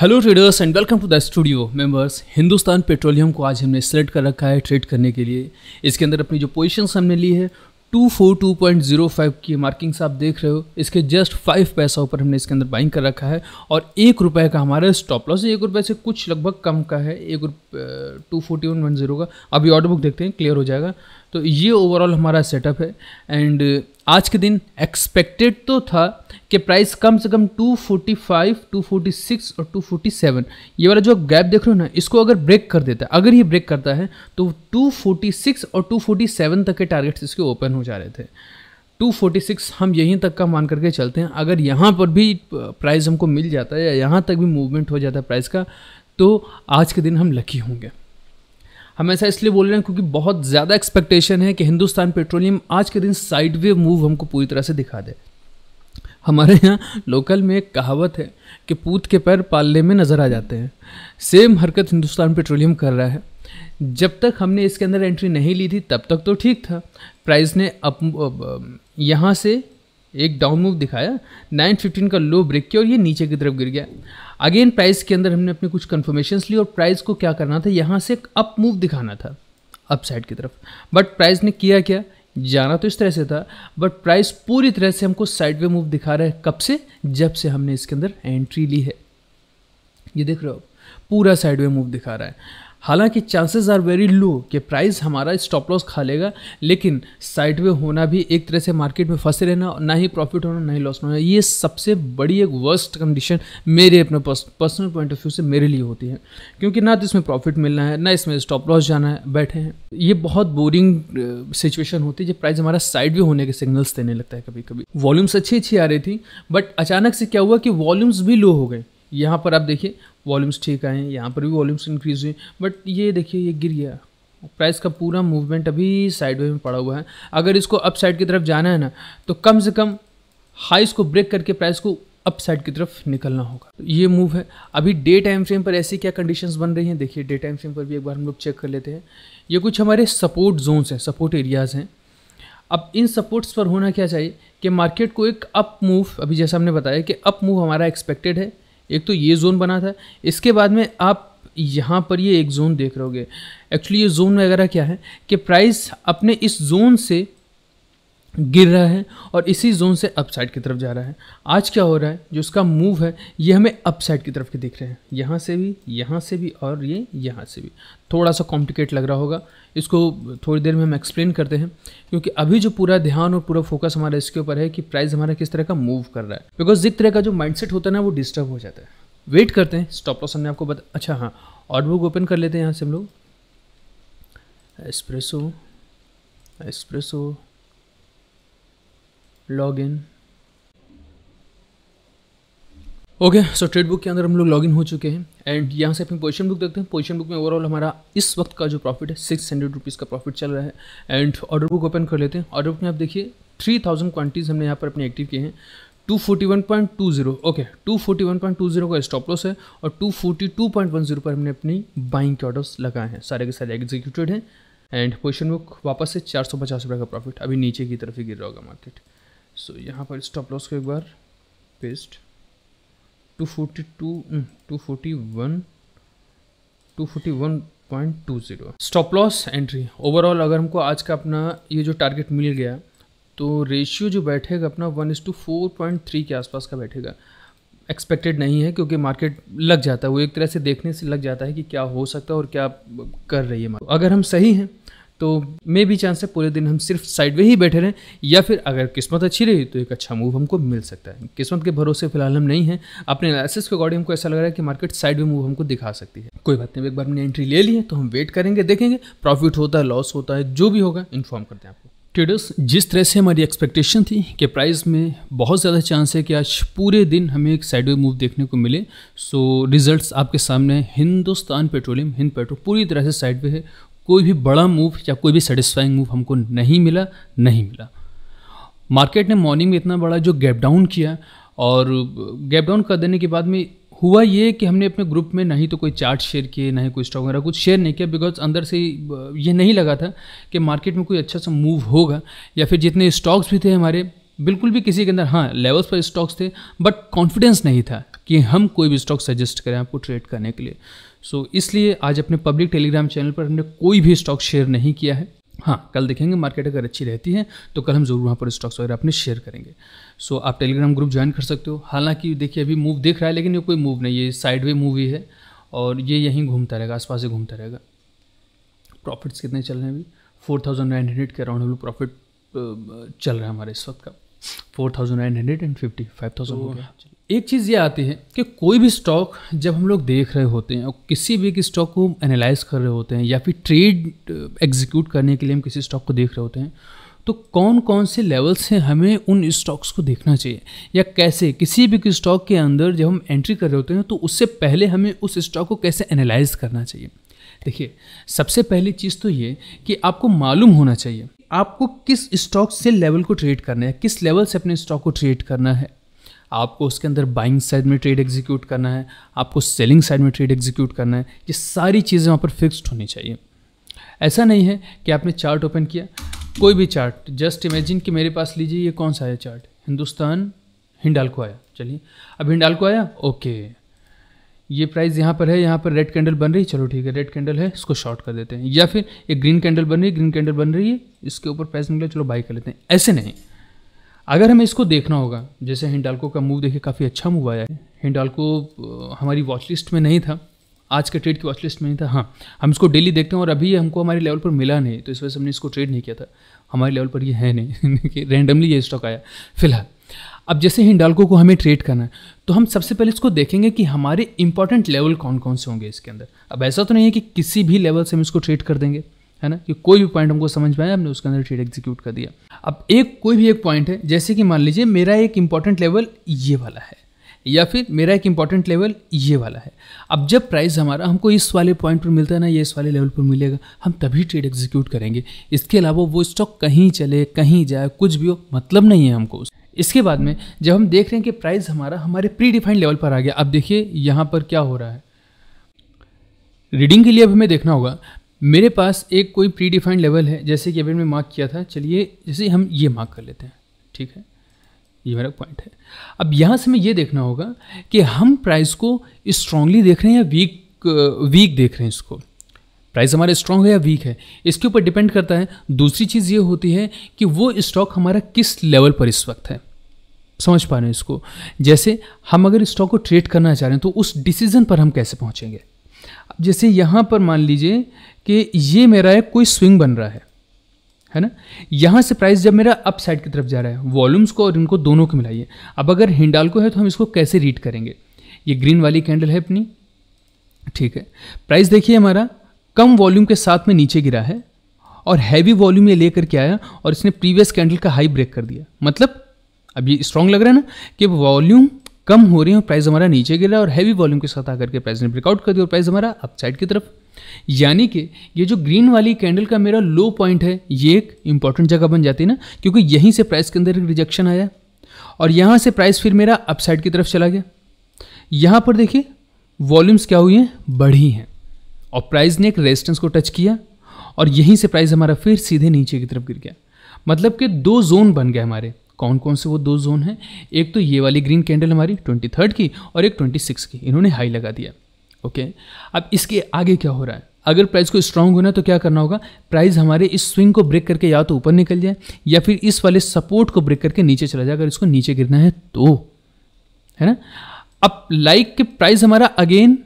hello traders and welcome to the studio members Hindustan Petroleum को आज हमने सेलेक्ट कर रखा है ट्रेड करने के लिए इसके अंदर अपनी जो पोजीशन हमने ली है 242.05 की मार्किंग्स आप देख रहे हो इसके जस्ट फाइव पैसा ऊपर हमने इसके अंदर बाइंग कर रखा है और एक रुपये का हमारा स्टॉप लॉस एक रुपये से कुछ लगभग कम का है एक two forty one one zero का अभी ऑर्डर बुक देखते हैं क्लियर हो जाएगा तो ये ओवरऑल हमारा सेटअप है एंड uh, आज के दिन एक्सपेक्टेड तो था कि प्राइस कम से कम 245, 246 और 247 ये वाला जो आप गैप देख रहे हो ना इसको अगर ब्रेक कर देता है अगर ये ब्रेक करता है तो 246 और 247 तक के टारगेट्स इसके ओपन हो जा रहे थे 246 हम यहीं तक का मान करके चलते हैं अगर यहाँ पर भी प्राइस uh, हमको मिल जाता है या यहाँ तक भी मूवमेंट हो जाता है प्राइस का तो आज के दिन हम लकी होंगे हम ऐसा इसलिए बोल रहे हैं क्योंकि बहुत ज़्यादा एक्सपेक्टेशन है कि हिंदुस्तान पेट्रोलियम आज के दिन साइडवे मूव हमको पूरी तरह से दिखा दे हमारे यहाँ लोकल में एक कहावत है कि पूत के पैर पालने में नज़र आ जाते हैं सेम हरकत हिंदुस्तान पेट्रोलियम कर रहा है जब तक हमने इसके अंदर एंट्री नहीं ली थी तब तक तो ठीक था प्राइस ने अप यहाँ से एक डाउन मूव दिखाया 915 का लो ब्रेक किया और ये नीचे की तरफ गिर गया अगेन प्राइस के अंदर हमने अपने कुछ कन्फर्मेशन ली और प्राइस को क्या करना था यहाँ से एक अप मूव दिखाना था अप साइड की तरफ बट प्राइस ने किया क्या जाना तो इस तरह से था बट प्राइस पूरी तरह से हमको साइड वे मूव दिखा रहा है कब से जब से हमने इसके अंदर एंट्री ली है ये देख रहे हो पूरा साइड वे मूव दिखा रहा है हालांकि चांसेस आर वेरी लो कि प्राइस हमारा स्टॉप लॉस खा लेगा लेकिन साइडवे होना भी एक तरह से मार्केट में फंसे रहना ना ही प्रॉफिट होना ना ही लॉस होना ये सबसे बड़ी एक वर्स्ट कंडीशन मेरे अपने पर्सनल पॉइंट ऑफ व्यू से मेरे लिए होती है क्योंकि ना तो इसमें प्रॉफिट मिलना है ना इसमें स्टॉप लॉस जाना है बैठे हैं ये बहुत बोरिंग सिचुएशन होती है जब प्राइस हमारा वे होने के सिग्नल्स देने लगता है कभी कभी वॉल्यूम्स अच्छी अच्छी आ रही थी बट अचानक से क्या हुआ कि वॉल्यूम्स भी लो हो गए यहाँ पर आप देखिए वॉल्यूम्स ठीक आए हैं यहाँ पर भी वॉल्यूम्स इंक्रीज हुए बट ये देखिए ये गिर गया प्राइस का पूरा मूवमेंट अभी साइड में पड़ा हुआ है अगर इसको अप साइड की तरफ जाना है ना तो कम से कम हाइस को ब्रेक करके प्राइस को अप साइड की तरफ निकलना होगा तो ये मूव है अभी डे टाइम फ्रेम पर ऐसी क्या कंडीशंस बन रही हैं देखिए डे टाइम फ्रेम पर भी एक बार हम लोग चेक कर लेते हैं ये कुछ हमारे सपोर्ट जोन्स हैं सपोर्ट एरियाज़ हैं अब इन सपोर्ट्स पर होना क्या चाहिए कि मार्केट को एक अप मूव अभी जैसा हमने बताया कि अप मूव हमारा एक्सपेक्टेड है एक तो ये जोन बना था इसके बाद में आप यहाँ पर ये एक जोन देख रहोगे एक्चुअली ये जोन वगैरह क्या है कि प्राइस अपने इस जोन से गिर रहा है और इसी जोन से अपसाइड की तरफ जा रहा है आज क्या हो रहा है जो इसका मूव है ये हमें अपसाइड की तरफ के दिख रहे हैं यहाँ से भी यहाँ से भी और ये यहाँ से भी थोड़ा सा कॉम्प्लिकेट लग रहा होगा इसको थोड़ी देर में हम एक्सप्लेन करते हैं क्योंकि अभी जो पूरा ध्यान और पूरा फोकस हमारा इसके ऊपर है कि प्राइस हमारा किस तरह का मूव कर रहा है बिकॉज जिस तरह का जो माइंडसेट होता है ना वो डिस्टर्ब हो जाता है वेट करते हैं स्टॉप लॉस हमने आपको बता अच्छा हाँ ऑर्डर बुक ओपन कर लेते हैं यहाँ से हम लोग Espresso Espresso log in okay so trade book के अंदर हम लोग लॉगिन हो चुके हैं एंड यहाँ से अपनी पोजीशन बुक देखते हैं पोजीशन बुक में ओवरऑल हमारा इस वक्त का जो प्रॉफिट है सिक्स हंड्रेड रुपीज़ का प्रॉफिट चल रहा है एंड ऑर्डर बुक ओपन कर लेते हैं ऑर्डर बुक में आप देखिए थ्री थाउजेंड क्वान्टीज हमने यहाँ पर अपने एक्टिव किए हैं two forty one point two zero okay two forty one point two zero का स्टॉप लॉस है और two forty two point one zero पर हमने अपनी बाइंग के ऑर्डर्स लगाए हैं सारे के सारे एग्जीक्यूटेड हैं एंड पोजिशन बुक वापस से चार सौ पचास रुपये का प्रॉफिट अभी नीचे की तरफ ही गिर रहा होगा मार्केट सो so, यहाँ पर स्टॉप लॉस को एक बार paste two forty two hmm, two forty one two forty one point two zero stop loss entry overall अगर हमको आज का अपना ये जो टारगेट मिल गया तो रेशियो जो बैठेगा अपना one is to four point three के आसपास का बैठेगा एक्सपेक्टेड नहीं है क्योंकि मार्केट लग जाता है वो एक तरह से देखने से लग जाता है कि क्या हो सकता है और क्या कर रही है मार्केट अगर हम सही हैं तो मे भी चांस है पूरे दिन हम सिर्फ साइड में ही बैठे रहें या फिर अगर किस्मत अच्छी रही तो एक अच्छा मूव हमको मिल सकता है किस्मत के भरोसे फिलहाल हम नहीं हैं अपने एनालिसिस के अकॉर्डिंग हमको ऐसा लग रहा है कि मार्केट साइड में मूव हमको दिखा सकती है कोई बात नहीं एक बार हमने एंट्री ले ली है तो हम वेट करेंगे देखेंगे प्रॉफिट होता है लॉस होता है जो भी होगा इन्फॉर्म करते हैं आपको ट्रेडर्स जिस तरह से हमारी एक्सपेक्टेशन थी कि प्राइस में बहुत ज़्यादा चांस है कि आज पूरे दिन हमें एक साइडवे मूव देखने को मिले सो रिजल्ट्स आपके सामने हिंदुस्तान पेट्रोलियम हिंद पेट्रोल पूरी तरह से साइडवे है कोई भी बड़ा मूव या कोई भी सेटिस्फाइंग मूव हमको नहीं मिला नहीं मिला मार्केट ने मॉर्निंग में इतना बड़ा जो गैप डाउन किया और गैप डाउन कर देने के बाद में हुआ ये कि हमने अपने ग्रुप में नहीं तो कोई चार्ट शेयर किए ना ही कोई स्टॉक वगैरह कुछ शेयर नहीं किया बिकॉज अंदर से ये नहीं लगा था कि मार्केट में कोई अच्छा सा मूव होगा या फिर जितने स्टॉक्स भी थे हमारे बिल्कुल भी किसी के अंदर हाँ लेवल्स पर स्टॉक्स थे बट कॉन्फिडेंस नहीं था कि हम कोई भी स्टॉक सजेस्ट करें आपको ट्रेड करने के लिए सो so, इसलिए आज अपने पब्लिक टेलीग्राम चैनल पर हमने कोई भी स्टॉक शेयर नहीं किया है हाँ कल देखेंगे मार्केट अगर अच्छी रहती है तो कल हम जरूर वहाँ पर स्टॉक्स वगैरह अपने शेयर करेंगे सो so, आप टेलीग्राम ग्रुप ज्वाइन कर सकते हो हालांकि देखिए अभी मूव देख रहा है लेकिन ये कोई मूव नहीं है साइड वे मूव ही है और ये यहीं घूमता रहेगा आसपास से घूमता रहेगा प्रॉफिट्स कितने चल रहे हैं अभी फोर थाउजेंड नाइन हंड्रेड के अराउंड अभी प्रॉफिट चल रहा है हमारे इस वक्त का four thousand nine hundred and fifty five thousand एक चीज़ ये आती है कि कोई भी स्टॉक जब हम लोग देख रहे होते हैं और किसी भी एक स्टॉक को एनालाइज कर रहे होते हैं या फिर ट्रेड एग्जीक्यूट uh, करने के लिए हम किसी स्टॉक को देख रहे होते हैं तो कौन कौन से लेवल से हमें उन स्टॉक्स को देखना चाहिए या कैसे किसी भी स्टॉक के अंदर जब हम एंट्री कर रहे होते हैं तो उससे पहले हमें उस स्टॉक को कैसे एनालाइज करना चाहिए देखिए सबसे पहली चीज़ तो ये कि आपको मालूम होना चाहिए आपको किस स्टॉक से लेवल को ट्रेड करना है किस लेवल से अपने स्टॉक को ट्रेड करना है आपको उसके अंदर बाइंग साइड में ट्रेड एग्जीक्यूट करना है आपको सेलिंग साइड में ट्रेड एग्जीक्यूट करना है ये सारी चीज़ें वहाँ पर फिक्स्ड होनी चाहिए ऐसा नहीं है कि आपने चार्ट ओपन किया कोई भी चार्ट जस्ट इमेजिन कि मेरे पास लीजिए ये कौन सा है चार्ट हिंदुस्तान हिंडालको आया चलिए अब हिंडालको आया ओके ये प्राइस यहाँ पर है यहाँ पर रेड कैंडल बन रही है चलो ठीक है रेड कैंडल है इसको शॉर्ट कर देते हैं या फिर एक ग्रीन कैंडल बन रही है ग्रीन कैंडल बन रही है इसके ऊपर प्राइस निकले चलो बाई कर लेते हैं ऐसे नहीं अगर हमें इसको देखना होगा जैसे हिंडालको का मूव देखिए काफ़ी अच्छा मूव आया है हिंडालको हमारी वॉच लिस्ट में नहीं था आज के ट्रेड की वॉच लिस्ट में नहीं था हाँ हम इसको डेली देखते हैं और अभी हमको हमारे लेवल पर मिला नहीं तो इस वजह से हमने इसको ट्रेड नहीं किया था हमारे लेवल पर ये है नहीं रैंडमली ये स्टॉक आया फिलहाल अब जैसे हिंडालको को हमें ट्रेड करना है तो हम सबसे पहले इसको देखेंगे कि हमारे इंपॉर्टेंट लेवल कौन कौन से होंगे इसके अंदर अब ऐसा तो नहीं है कि किसी भी लेवल से हम इसको ट्रेड कर देंगे है ना कि कोई भी पॉइंट हमको समझ में आया हमने उसके अंदर ट्रेड एग्जीक्यूट कर दिया अब एक कोई भी एक पॉइंट है जैसे कि मान लीजिए मेरा एक इंपॉर्टेंट लेवल ये वाला है या फिर मेरा एक इंपॉर्टेंट लेवल ये वाला है अब जब प्राइस हमारा हमको इस वाले पॉइंट पर मिलता है ना ये इस वाले लेवल पर मिलेगा हम तभी ट्रेड एग्जीक्यूट करेंगे इसके अलावा वो स्टॉक कहीं चले कहीं जाए कुछ भी हो मतलब नहीं है हमको इसके बाद में जब हम देख रहे हैं कि प्राइस हमारा हमारे प्री डिफाइंड लेवल पर आ गया अब देखिए यहाँ पर क्या हो रहा है रीडिंग के लिए अब हमें देखना होगा मेरे पास एक कोई प्री डिफाइंड लेवल है जैसे कि अभी मैं मार्क किया था चलिए जैसे हम ये मार्क कर लेते हैं ठीक है ये मेरा पॉइंट है अब यहाँ से हमें ये देखना होगा कि हम प्राइस को स्ट्रांगली देख रहे हैं या वीक वीक देख रहे हैं इसको प्राइस हमारा स्ट्रांग है या वीक है इसके ऊपर डिपेंड करता है दूसरी चीज़ ये होती है कि वो स्टॉक हमारा किस लेवल पर इस वक्त है समझ पा रहे हैं इसको जैसे हम अगर स्टॉक को ट्रेड करना चाह रहे हैं तो उस डिसीज़न पर हम कैसे पहुँचेंगे जैसे यहाँ पर मान लीजिए कि ये मेरा एक कोई स्विंग बन रहा है है ना यहाँ से प्राइस जब मेरा अप साइड की तरफ जा रहा है वॉल्यूम्स को और इनको दोनों को मिलाइए अब अगर हिंडाल को है तो हम इसको कैसे रीड करेंगे ये ग्रीन वाली कैंडल है अपनी ठीक है प्राइस देखिए हमारा कम वॉल्यूम के साथ में नीचे गिरा है और हैवी वॉल्यूम ये लेकर के आया और इसने प्रीवियस कैंडल का हाई ब्रेक कर दिया मतलब अब ये स्ट्रांग लग रहा है ना कि वॉल्यूम कम हो रही हैं प्राइस हमारा नीचे गिर रहा है और हैवी वॉल्यूम के साथ आकर के प्राइस ने ब्रेकआउट कर दिया और प्राइस हमारा अपसाइड की तरफ यानी कि ये जो ग्रीन वाली कैंडल का मेरा लो पॉइंट है ये एक इंपॉर्टेंट जगह बन जाती है ना क्योंकि यहीं से प्राइस के अंदर एक रिजेक्शन आया और यहाँ से प्राइस फिर मेरा अपसाइड की तरफ चला गया यहाँ पर देखिए वॉल्यूम्स क्या हुई हैं बढ़ी हैं और प्राइस ने एक रेजिस्टेंस को टच किया और यहीं से प्राइस हमारा फिर सीधे नीचे की तरफ गिर गया मतलब कि दो जोन बन गए हमारे कौन कौन से वो दो जोन हैं एक तो ये वाली ग्रीन कैंडल हमारी ट्वेंटी थर्ड की और एक ट्वेंटी सिक्स की इन्होंने हाई लगा दिया ओके अब इसके आगे क्या हो रहा है अगर प्राइस को स्ट्रांग होना है तो क्या करना होगा प्राइस हमारे इस स्विंग को ब्रेक करके या तो ऊपर निकल जाए या फिर इस वाले सपोर्ट को ब्रेक करके नीचे चला जाए अगर इसको नीचे गिरना है तो है ना अब लाइक के प्राइस हमारा अगेन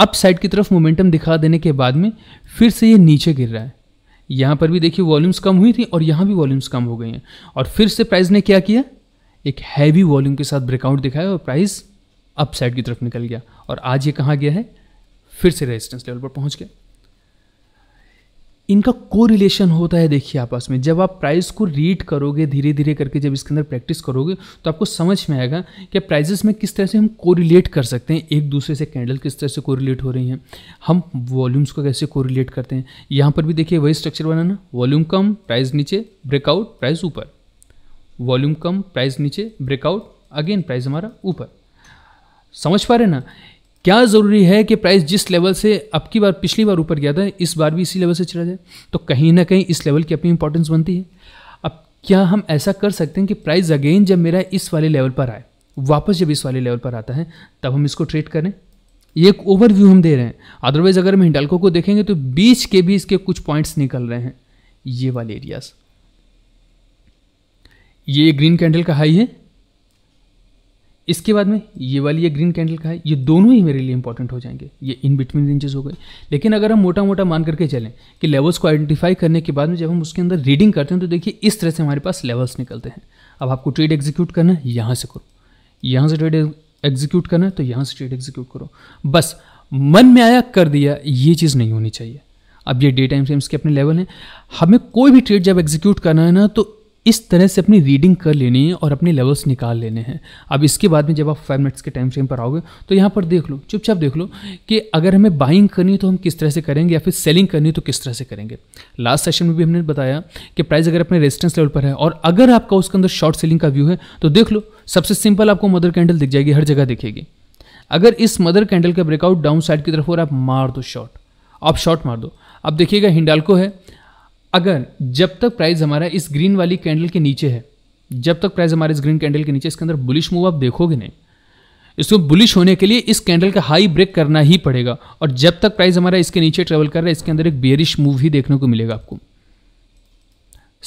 अप साइड की तरफ मोमेंटम दिखा देने के बाद में फिर से ये नीचे गिर रहा है यहाँ पर भी देखिए वॉल्यूम्स कम हुई थी और यहाँ भी वॉल्यूम्स कम हो गई हैं और फिर से प्राइस ने क्या किया एक हैवी वॉल्यूम के साथ ब्रेकआउट दिखाया और प्राइस अपसाइड की तरफ निकल गया और आज ये कहाँ गया है फिर से रेजिस्टेंस लेवल पर पहुँच गया इनका को रिलेशन होता है देखिए आपस में जब आप प्राइस को रीड करोगे धीरे धीरे करके जब इसके अंदर प्रैक्टिस करोगे तो आपको समझ में आएगा कि प्राइजेस में किस तरह से हम को रिलेट कर सकते हैं एक दूसरे से कैंडल किस तरह से को रिलेट हो रही हैं हम वॉल्यूम्स को कैसे को रिलेट करते हैं यहाँ पर भी देखिए वही स्ट्रक्चर बनाना वॉल्यूम कम प्राइस नीचे ब्रेकआउट प्राइस ऊपर वॉल्यूम कम प्राइस नीचे ब्रेकआउट अगेन प्राइस हमारा ऊपर समझ पा रहे ना क्या ज़रूरी है कि प्राइस जिस लेवल से अब की बार पिछली बार ऊपर गया था इस बार भी इसी लेवल से चला जाए तो कहीं ना कहीं इस लेवल की अपनी इंपॉर्टेंस बनती है अब क्या हम ऐसा कर सकते हैं कि प्राइस अगेन जब मेरा इस वाले लेवल पर आए वापस जब इस वाले लेवल पर आता है तब हम इसको ट्रेड करें ये एक ओवरव्यू हम दे रहे हैं अदरवाइज़ अगर हम हिंडालको को देखेंगे तो बीच के भी इसके कुछ पॉइंट्स निकल रहे हैं ये वाले एरियाज़ ये ग्रीन कैंडल का हाई है इसके बाद में ये वाली ये ग्रीन कैंडल का है ये दोनों ही मेरे लिए इंपॉर्टेंट हो जाएंगे ये इन बिटवीन रेंजेस हो गए लेकिन अगर हम मोटा मोटा मान करके चलें कि लेवल्स को आइडेंटिफाई करने के बाद में जब हम उसके अंदर रीडिंग करते हैं तो देखिए इस तरह से हमारे पास लेवल्स निकलते हैं अब आपको ट्रेड एग्जीक्यूट करना है यहाँ से करो यहाँ से ट्रेड एग्जीक्यूट करना है तो यहाँ से ट्रेड एग्जीक्यूट करो बस मन में आया कर दिया ये चीज़ नहीं होनी चाहिए अब ये डे टाइम फ्रेम्स के अपने लेवल हैं हमें कोई भी ट्रेड जब एग्जीक्यूट करना है ना तो इस तरह से अपनी रीडिंग कर लेनी है और अपने लेवल्स निकाल लेने हैं अब इसके बाद में जब आप फाइव मिनट्स के टाइम फ्रेम पर आओगे तो यहाँ पर देख लो चुपचाप देख लो कि अगर हमें बाइंग करनी है तो हम किस तरह से करेंगे या फिर सेलिंग करनी है तो किस तरह से करेंगे लास्ट सेशन में भी हमने बताया कि प्राइस अगर अपने रेजिस्टेंस लेवल पर है और अगर आपका उसके अंदर शॉर्ट सेलिंग का व्यू है तो देख लो सबसे सिंपल आपको मदर कैंडल दिख जाएगी हर जगह दिखेगी अगर इस मदर कैंडल का ब्रेकआउट डाउन साइड की तरफ हो और आप मार दो शॉर्ट आप शॉर्ट मार दो अब देखिएगा हिंडालको है अगर जब तक प्राइस हमारा इस ग्रीन वाली कैंडल के नीचे है जब तक प्राइस हमारे इस ग्रीन कैंडल के नीचे इसके अंदर बुलिश मूव आप देखोगे नहीं इसको बुलिश होने के लिए इस कैंडल का हाई ब्रेक करना ही पड़ेगा और जब तक प्राइस हमारा इसके नीचे ट्रेवल कर रहा है इसके अंदर एक बेरिश मूव ही देखने को मिलेगा आपको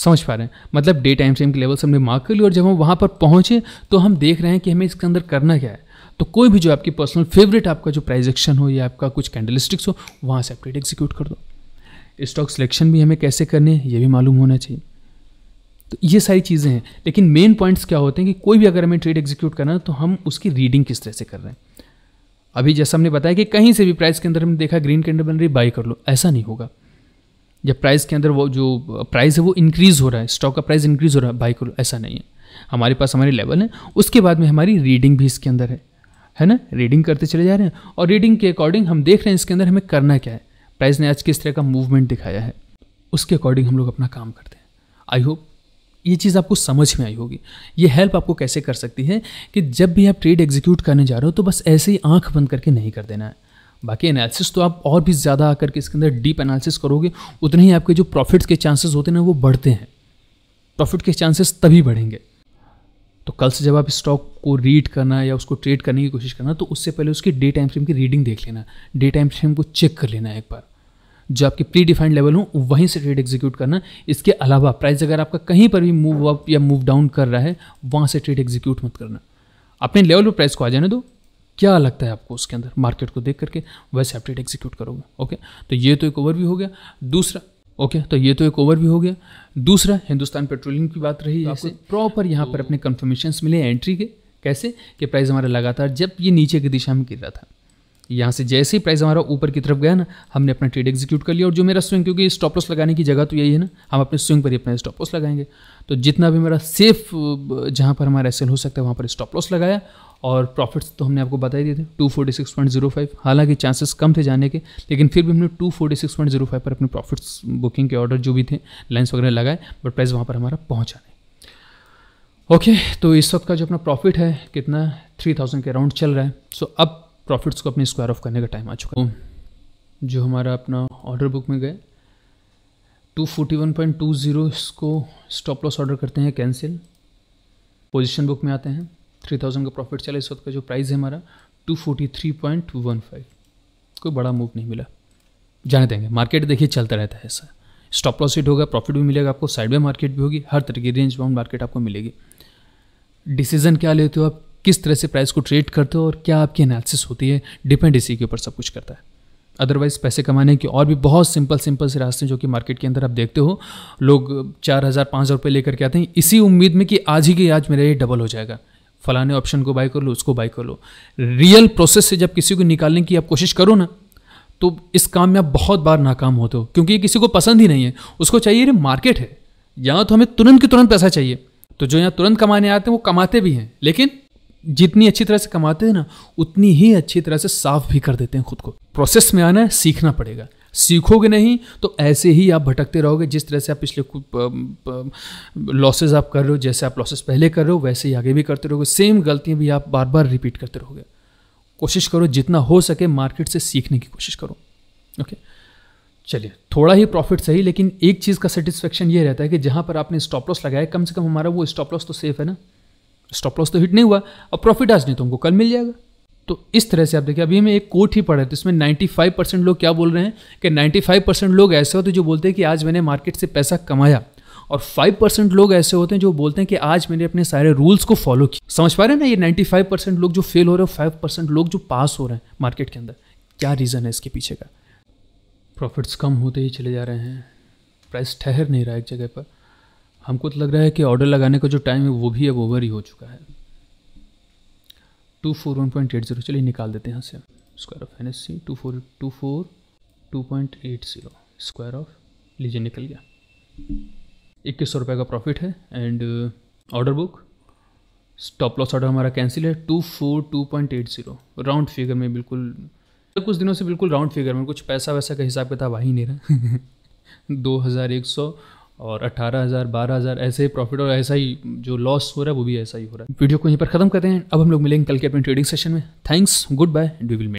समझ पा रहे हैं मतलब डे टाइम फ्रेम के लेवल्स हमने मार्क कर लिया और जब हम वहाँ पर पहुँचे तो हम देख रहे हैं कि हमें इसके अंदर करना क्या है तो कोई भी जो आपकी पर्सनल फेवरेट आपका जो प्राइजेक्शन हो या आपका कुछ कैंडलिस्टिक्स हो वहाँ से आप ट्रेड एग्जीक्यूट कर दो स्टॉक सिलेक्शन भी हमें कैसे करने हैं ये भी मालूम होना चाहिए तो ये सारी चीज़ें हैं लेकिन मेन पॉइंट्स क्या होते हैं कि कोई भी अगर हमें ट्रेड एग्जीक्यूट करना है तो हम उसकी रीडिंग किस तरह से कर रहे हैं अभी जैसा हमने बताया कि कहीं से भी प्राइस के अंदर हमने देखा ग्रीन कैंडल बन रही बाई कर लो ऐसा नहीं होगा जब प्राइस के अंदर वो जो प्राइस है वो इंक्रीज़ हो रहा है स्टॉक का प्राइस इंक्रीज़ हो रहा है बाई कर लो ऐसा नहीं है हमारे पास हमारे लेवल है उसके बाद में हमारी रीडिंग भी इसके अंदर है है ना रीडिंग करते चले जा रहे हैं और रीडिंग के अकॉर्डिंग हम देख रहे हैं इसके अंदर हमें करना क्या है प्राइस ने आज किस तरह का मूवमेंट दिखाया है उसके अकॉर्डिंग हम लोग अपना काम करते हैं आई होप ये चीज़ आपको समझ में आई होगी ये हेल्प आपको कैसे कर सकती है कि जब भी आप ट्रेड एग्जीक्यूट करने जा रहे हो तो बस ऐसे ही आंख बंद करके नहीं कर देना है बाकी एनालिसिस तो आप और भी ज़्यादा आकर के इसके अंदर डीप एनालिसिस करोगे उतने ही आपके जो प्रॉफिट्स के चांसेस होते हैं ना वो बढ़ते हैं प्रॉफिट के चांसेस तभी बढ़ेंगे तो कल से जब आप स्टॉक को रीड करना या उसको ट्रेड करने की कोशिश करना तो उससे पहले उसकी डे टाइम फ्रेम की रीडिंग देख लेना डे टाइम फ्रेम को चेक कर लेना एक बार जो आपके प्री डिफाइंड लेवल हो वहीं से ट्रेड एग्जीक्यूट करना इसके अलावा प्राइस अगर आपका कहीं पर भी मूव अप या मूव डाउन कर रहा है वहाँ से ट्रेड एग्जीक्यूट मत करना अपने लेवल पर प्राइस को आ जाने दो क्या लगता है आपको उसके अंदर मार्केट को देख करके वैसे आप ट्रेड एग्जीक्यूट करोगे ओके तो ये तो एक ओवरव्यू हो गया दूसरा ओके तो ये तो एक ओवरव्यू हो गया दूसरा हिंदुस्तान पेट्रोलियम की बात रही है तो प्रॉपर यहाँ पर तो अपने कन्फर्मेशन मिले एंट्री के कैसे कि प्राइस हमारा लगातार जब ये नीचे की दिशा में गिर रहा था यहाँ से जैसे ही प्राइस हमारा ऊपर की तरफ गया ना हमने अपना ट्रेड एग्जीक्यूट कर लिया और जो मेरा स्विंग क्योंकि स्टॉप लॉस लगाने की जगह तो यही है ना हम अपने स्विंग पर ही अपना स्टॉप लॉस लगाएंगे तो जितना भी मेरा सेफ जहाँ पर हमारा सेल हो सकता है वहाँ पर स्टॉप लॉस लगाया और प्रॉफिट्स तो हमने आपको बताई दिए थे two forty six point zero five हालांकि चांसेस कम थे जाने के लेकिन फिर भी हमने two forty six point zero five पर अपने प्रॉफिट्स बुकिंग के ऑर्डर जो भी थे लाइन्स वगैरह लगाए बट प्राइस वहाँ पर हमारा पहुँचा नहीं ओके okay, तो इस वक्त का जो अपना प्रॉफिट है कितना थ्री थाउजेंड के अराउंड चल रहा है सो so, अब प्रॉफिट्स को अपने स्क्वायर ऑफ करने का टाइम आ चुका है जो हमारा अपना ऑर्डर बुक में गए two forty one point two zero इसको स्टॉप लॉस ऑर्डर करते हैं कैंसिल पोजीशन बुक में आते हैं थ्री थाउजेंड का प्रॉफिट चला इस वक्त का जो प्राइस है हमारा two forty three point one five कोई बड़ा मूव नहीं मिला जाने देंगे मार्केट देखिए चलता रहता है ऐसा स्टॉप लॉस हिट होगा प्रॉफिट भी मिलेगा आपको साइड में मार्केट भी होगी हर तरह की रेंज बाउंड मार्केट आपको मिलेगी डिसीजन क्या लेते हो आप किस तरह से प्राइस को ट्रेड करते हो और क्या आपकी एनालिसिस होती है डिपेंड इसी के ऊपर सब कुछ करता है अदरवाइज़ पैसे कमाने के और भी बहुत सिंपल सिंपल से रास्ते जो कि मार्केट के अंदर आप देखते हो लोग चार हज़ार पाँच हज़ार रुपये लेकर के आते हैं इसी उम्मीद में कि आज ही के आज मेरा ये डबल हो जाएगा फलाने ऑप्शन को बाय कर लो उसको बाई कर लो रियल प्रोसेस से जब किसी को निकालने की आप कोशिश करो ना तो इस काम में आप बहुत बार नाकाम होते हो क्योंकि ये किसी को पसंद ही नहीं है उसको चाहिए अरे मार्केट है यहाँ तो हमें तुरंत के तुरंत पैसा चाहिए तो जो यहाँ तुरंत कमाने आते हैं वो कमाते भी हैं लेकिन जितनी अच्छी तरह से कमाते हैं ना उतनी ही अच्छी तरह से साफ भी कर देते हैं खुद को प्रोसेस में आना है सीखना पड़ेगा सीखोगे नहीं तो ऐसे ही आप भटकते रहोगे जिस तरह से आप पिछले लॉसेज आप कर रहे हो जैसे आप लॉसेज पहले कर रहे हो वैसे ही आगे भी करते रहोगे सेम गलतियाँ भी आप बार बार रिपीट करते रहोगे कोशिश करो जितना हो सके मार्केट से सीखने की कोशिश करो ओके चलिए थोड़ा ही प्रॉफिट सही लेकिन एक चीज़ का सेटिस्फेक्शन ये रहता है कि जहाँ पर आपने स्टॉप लॉस लगाया कम से कम हमारा वो स्टॉप लॉस तो सेफ है ना स्टॉप लॉस तो हिट नहीं हुआ और प्रॉफिट आज नहीं तो हमको कल मिल जाएगा तो इस तरह से आप देखिए अभी हमें एक कोट ही है जिसमें इसमें फाइव परसेंट लोग क्या बोल रहे हैं कि नाइन्टी फाइव परसेंट लोग ऐसे होते हैं जो बोलते हैं कि आज मैंने मार्केट से पैसा कमाया और फाइव परसेंट लोग ऐसे होते हैं जो बोलते हैं कि आज मैंने अपने सारे रूल्स को फॉलो किया समझ पा रहे हैं ना ये नाइन्टी फाइव परसेंट लोग जो फेल हो रहे हो फाइव परसेंट लोग जो पास हो रहे हैं मार्केट के अंदर क्या रीज़न है इसके पीछे का प्रॉफिट्स कम होते ही चले जा रहे हैं प्राइस ठहर नहीं रहा एक जगह पर हमको तो लग रहा है कि ऑर्डर लगाने का जो टाइम है वो भी अब ओवर ही हो चुका है two four one point eight zero चलिए निकाल देते हैं यहाँ से square off N S C two four two four two point eight zero square off लीजिए निकल गया इक्कीस सौ रुपये का प्रॉफिट है and order book stop loss order हमारा कैंसिल है two four two point eight zero round figure में बिल्कुल कुछ दिनों से बिल्कुल राउंड फिगर में कुछ पैसा वैसा का हिसाब किताब आ ही नहीं रहा दो हज़ार एक सौ और अठारह हज़ार बारह हज़ार ऐसे ही प्रॉफिट और ऐसा ही जो लॉस हो रहा है वो भी ऐसा ही हो रहा है वीडियो को यहीं पर खत्म करते हैं अब हम लोग मिलेंगे कल के अपने ट्रेडिंग सेशन में thanks good bye do will